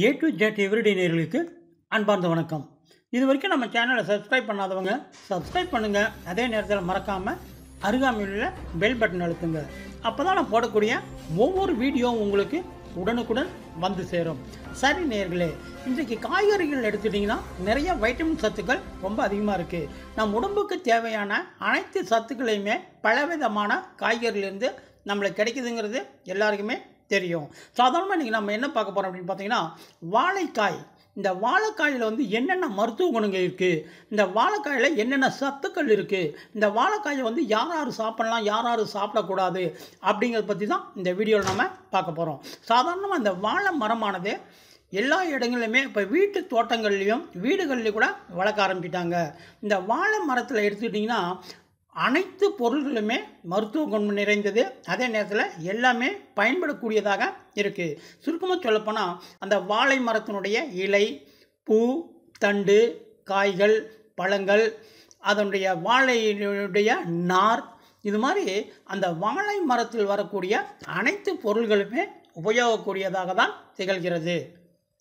A to Z everyday நேர்களுக்கு அன்பார்ந்த வணக்கம் இது வரைக்கும் நம்ம சேனலை சப்ஸ்கிரைப் பண்ணாதவங்க சப்ஸ்கிரைப் பண்ணுங்கள் அதே நேரத்தில் மறக்காமல் அருகாமையில் பெல் பட்டன் அழுத்துங்க அப்போ தான் நான் போடக்கூடிய ஒவ்வொரு வீடியோவும் உங்களுக்கு உடனுக்குடன் வந்து சேரும் சரி நேர்களே இன்றைக்கு காய்கறிகள் எடுத்துட்டிங்கன்னா நிறைய வைட்டமின் சத்துக்கள் ரொம்ப அதிகமாக இருக்குது நம் உடம்புக்கு தேவையான அனைத்து சத்துக்களையுமே பலவிதமான காய்கறிலேருந்து நம்மளுக்கு கிடைக்குதுங்கிறது எல்லாருக்குமே தெரியும் சாதாரணமாக இன்றைக்கி நம்ம என்ன பார்க்க போகிறோம் அப்படின்னு பார்த்தீங்கன்னா வாழைக்காய் இந்த வாழைக்காயில் வந்து என்னென்ன மருத்துவ குணங்கள் இருக்குது இந்த வாழைக்காயில் என்னென்ன சத்துக்கள் இருக்குது இந்த வாழைக்காயை வந்து யார் யார் சாப்பிட்லாம் யார் யார் சாப்பிடக்கூடாது அப்படிங்கிறத பற்றி தான் இந்த வீடியோவில் நம்ம பார்க்க போகிறோம் சாதாரணமாக இந்த வாழை மரமானது எல்லா இடங்களிலுமே இப்போ வீட்டு தோட்டங்கள்லேயும் வீடுகள்லேயும் கூட வளர்க்க ஆரம்பிச்சிட்டாங்க இந்த வாழை மரத்தில் எடுத்துக்கிட்டிங்கன்னா அனைத்து பொருள்களுமே மருத்துவ குணம் நிறைந்தது அதே நேரத்தில் எல்லாமே பயன்படக்கூடியதாக இருக்குது சுருக்கமாக சொல்லப்போனால் அந்த வாழை மரத்தினுடைய இலை பூ தண்டு காய்கள் பழங்கள் அதனுடைய வாழையினுடைய நார் இது மாதிரி அந்த வாழை மரத்தில் வரக்கூடிய அனைத்து பொருள்களுமே உபயோகக்கூடியதாக தான் திகழ்கிறது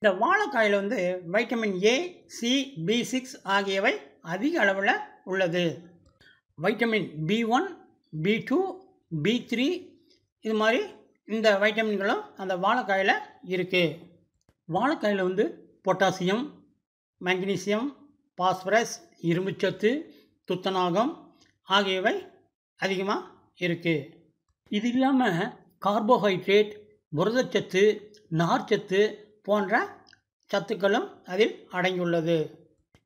இந்த வாழைக்காயில் வந்து vitamin A C B six ஆகியவை அதிக அளவில் உள்ளது vitamin B one B two B three இது மாதிரி இந்த வைட்டமின்களும் அந்த வாழைக்காயில் இருக்குது வாழைக்காயில் வந்து பொட்டாசியம் மங்கனீசியம் பாஸ்பரஸ் இரும்புச்சத்து துத்தநாகம் ஆகியவை அதிகமாக இருக்குது இது இல்லாமல் கார்போஹைட்ரேட் புரதச்சத்து நார்ச்சத்து போன்ற சத்துக்களும் அதில் அடங்கியுள்ளது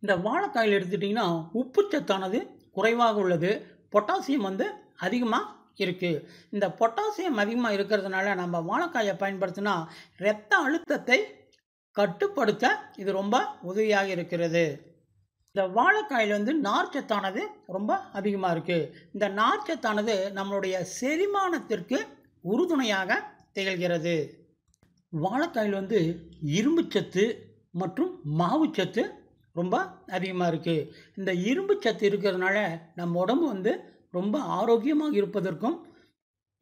இந்த வாழைக்காயில் எடுத்துட்டிங்கன்னா உப்புச்சத்தானது குறைவாக உள்ளது பொட்டாசியம் வந்து அதிகமாக இருக்குது இந்த பொட்டாசியம் அதிகமாக இருக்கிறதுனால நம்ம வாழைக்காயை பயன்படுத்தினா ரத்த அழுத்தத்தை கட்டுப்படுத்த இது ரொம்ப உதவியாக இருக்கிறது இந்த வாழைக்காயில் வந்து நார்ச்சத்தானது ரொம்ப அதிகமாக இருக்குது இந்த நார்ச்சத்தானது நம்மளுடைய செரிமானத்திற்கு உறுதுணையாக திகழ்கிறது வாழைக்காயில் வந்து இரும்புச்சத்து மற்றும் மாவுச்சத்து ரொம்ப அதிகமாக இருக்குது இந்த இரும்பு சத்து இருக்கிறதுனால நம்ம உடம்பு வந்து ரொம்ப ஆரோக்கியமாக இருப்பதற்கும்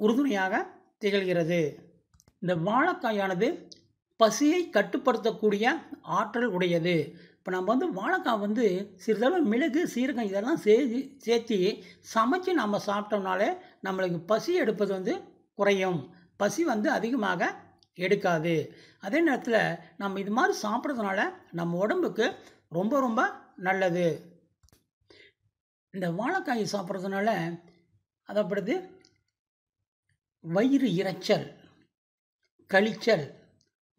உறுதுணையாக திகழ்கிறது இந்த வாழைக்காயானது பசியை கட்டுப்படுத்தக்கூடிய ஆற்றல் உடையது இப்போ நம்ம வந்து வாழைக்காய் வந்து சிறிதளவு மிளகு சீரகம் இதெல்லாம் சேர்த்து சேர்த்து சமைச்சு நம்ம சாப்பிட்டோம்னாலே நம்மளுக்கு பசி எடுப்பது வந்து குறையும் பசி வந்து அதிகமாக எடுக்காது அதே நேரத்தில் நம்ம இது மாதிரி சாப்பிட்றதுனால நம்ம உடம்புக்கு ரொம்ப ரொம்ப நல்லது இந்த வாழைக்காய் சாப்பிட்றதுனால அதைப்படுது வயிறு இறைச்சல் கழிச்சல்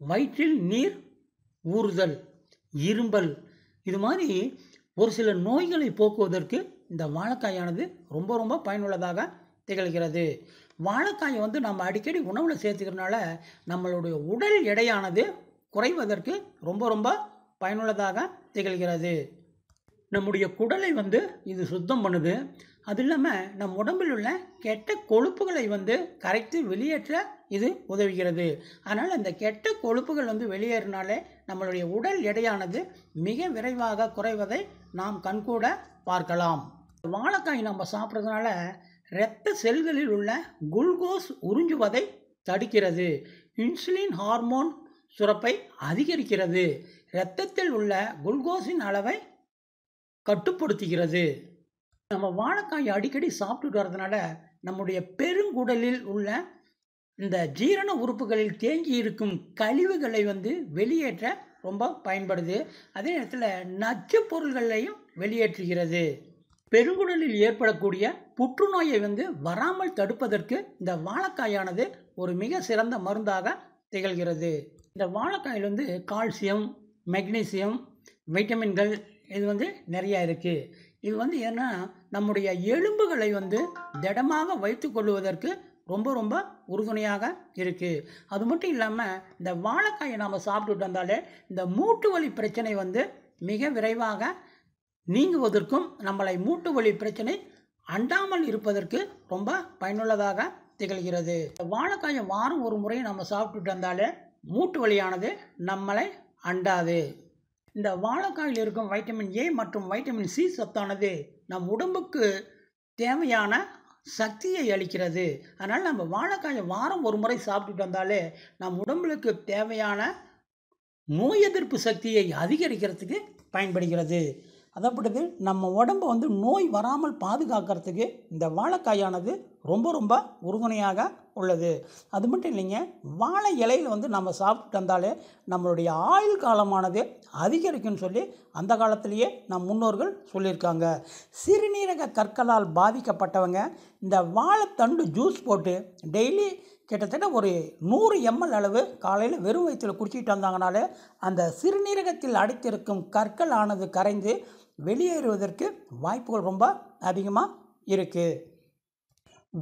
வயிற்றில் நீர் ஊறுதல் இரும்பல் இது மாதிரி ஒரு சில நோய்களை போக்குவதற்கு இந்த வாழைக்காயானது ரொம்ப ரொம்ப பயனுள்ளதாக திகழ்கிறது வாழைக்காயை வந்து நம்ம அடிக்கடி உணவில் சேர்த்துக்கிறனால நம்மளுடைய உடல் எடையானது குறைவதற்கு ரொம்ப ரொம்ப பயனுள்ளதாக திகழ்கிறது நம்முடைய குடலை வந்து இது சுத்தம் பண்ணுது அது இல்லாமல் நம் உடம்பில் உள்ள கெட்ட கொழுப்புகளை வந்து கரைத்து வெளியேற்ற இது உதவுகிறது அதனால் அந்த கெட்ட கொழுப்புகள் வந்து வெளியேறினாலே நம்மளுடைய உடல் எடையானது மிக விரைவாக குறைவதை நாம் கண்கூட பார்க்கலாம் வாழைக்காய் நம்ம சாப்பிட்றதுனால இரத்த செல்களில் உள்ள குளுக்கோஸ் உறிஞ்சுவதை தடுக்கிறது இன்சுலின் ஹார்மோன் சுரப்பை அதிகரிக்கிறது இரத்தத்தில் உள்ள குளுக்கோஸின் அளவை கட்டுப்படுத்துகிறது நம்ம வாழைக்காய் அடிக்கடி சாப்பிட்டு வரதுனால நம்முடைய பெருங்குடலில் உள்ள இந்த ஜீரண உறுப்புகளில் தேங்கி இருக்கும் கழிவுகளை வந்து வெளியேற்ற ரொம்ப பயன்படுது அதே நேரத்தில் நச்சு பொருள்களையும் வெளியேற்றுகிறது பெருங்குடலில் ஏற்படக்கூடிய புற்றுநோயை வந்து வராமல் தடுப்பதற்கு இந்த வாழைக்காயானது ஒரு மிக சிறந்த மருந்தாக திகழ்கிறது இந்த வாழைக்காயில் வந்து கால்சியம் மெக்னீசியம் வைட்டமின்கள் இது வந்து நிறையா இருக்குது இது வந்து ஏன்னா நம்முடைய எலும்புகளை வந்து திடமாக வைத்து கொள்வதற்கு ரொம்ப ரொம்ப உறுதுணையாக இருக்குது அது மட்டும் இல்லாமல் இந்த வாழைக்காயை நாம் சாப்பிட்டுட்டு வந்தாலே இந்த மூட்டு வலி பிரச்சனை வந்து மிக விரைவாக நீங்குவதற்கும் நம்மளை மூட்டு வலி பிரச்சனை அண்டாமல் இருப்பதற்கு ரொம்ப பயனுள்ளதாக திகழ்கிறது வாழைக்காயை வாரம் ஒரு முறை நம்ம சாப்பிட்டுட்டு வந்தாலே மூட்டு வலியானது நம்மளை அண்டாது இந்த வாழைக்காயில் இருக்கும் வைட்டமின் ஏ மற்றும் வைட்டமின் சி சத்தானது நம் உடம்புக்கு தேவையான சக்தியை அளிக்கிறது அதனால் நம்ம வாழைக்காயை வாரம் ஒரு முறை சாப்பிட்டுட்டு வந்தாலே நம் உடம்புக்கு தேவையான நோய் எதிர்ப்பு சக்தியை அதிகரிக்கிறதுக்கு பயன்படுகிறது அதைப்பட்டது நம்ம உடம்பை வந்து நோய் வராமல் பாதுகாக்கிறதுக்கு இந்த வாழைக்காயானது ரொம்ப ரொம்ப உறுதுணையாக உள்ளது அது மட்டும் இல்லைங்க வாழை இலையில் வந்து நம்ம சாப்பிட்டு வந்தாலே நம்மளுடைய ஆயுள் காலமானது அதிகரிக்கும்னு சொல்லி அந்த காலத்திலேயே நம் முன்னோர்கள் சொல்லியிருக்காங்க சிறுநீரக கற்களால் பாதிக்கப்பட்டவங்க இந்த வாழைத்தண்டு ஜூஸ் போட்டு டெய்லி கிட்டத்தட்ட ஒரு நூறு எம்எல் அளவு காலையில் வெறும் வயிற்றில் குடிச்சிட்டு வந்தாங்கனாலே அந்த சிறுநீரகத்தில் அடைத்திருக்கும் கற்கள் ஆனது கரைந்து வெளியேறுவதற்கு வாய்ப்புகள் ரொம்ப அதிகமாக இருக்குது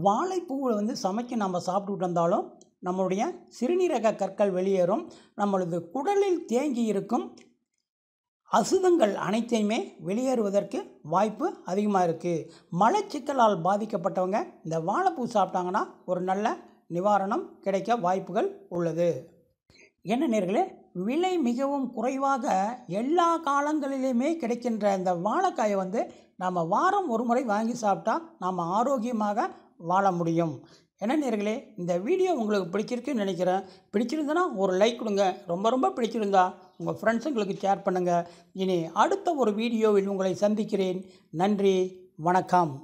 வாழைப்பூவை வந்து சமைக்க நம்ம சாப்பிட்டுட்டு வந்தாலும் நம்மளுடைய சிறுநீரக கற்கள் வெளியேறும் நம்மளது குடலில் தேங்கி இருக்கும் அசுதங்கள் அனைத்தையுமே வெளியேறுவதற்கு வாய்ப்பு அதிகமாக இருக்குது மலச்சிக்கலால் பாதிக்கப்பட்டவங்க இந்த வாழைப்பூ சாப்பிட்டாங்கன்னா ஒரு நல்ல நிவாரணம் கிடைக்க வாய்ப்புகள் உள்ளது என்ன நேர்களே விலை மிகவும் குறைவாக எல்லா காலங்களிலுமே கிடைக்கின்ற இந்த வாழைக்காயை வந்து நாம் வாரம் ஒரு முறை வாங்கி சாப்பிட்டா நாம் ஆரோக்கியமாக வாழ முடியும் என்ன நேர்களே இந்த வீடியோ உங்களுக்கு பிடிச்சிருக்குன்னு நினைக்கிறேன் பிடிச்சிருந்தனா ஒரு லைக் கொடுங்க ரொம்ப ரொம்ப பிடிச்சிருந்தா உங்கள் ஃப்ரெண்ட்ஸுங்களுக்கு ஷேர் பண்ணுங்கள் இனி அடுத்த ஒரு வீடியோவில் உங்களை சந்திக்கிறேன் நன்றி வணக்கம்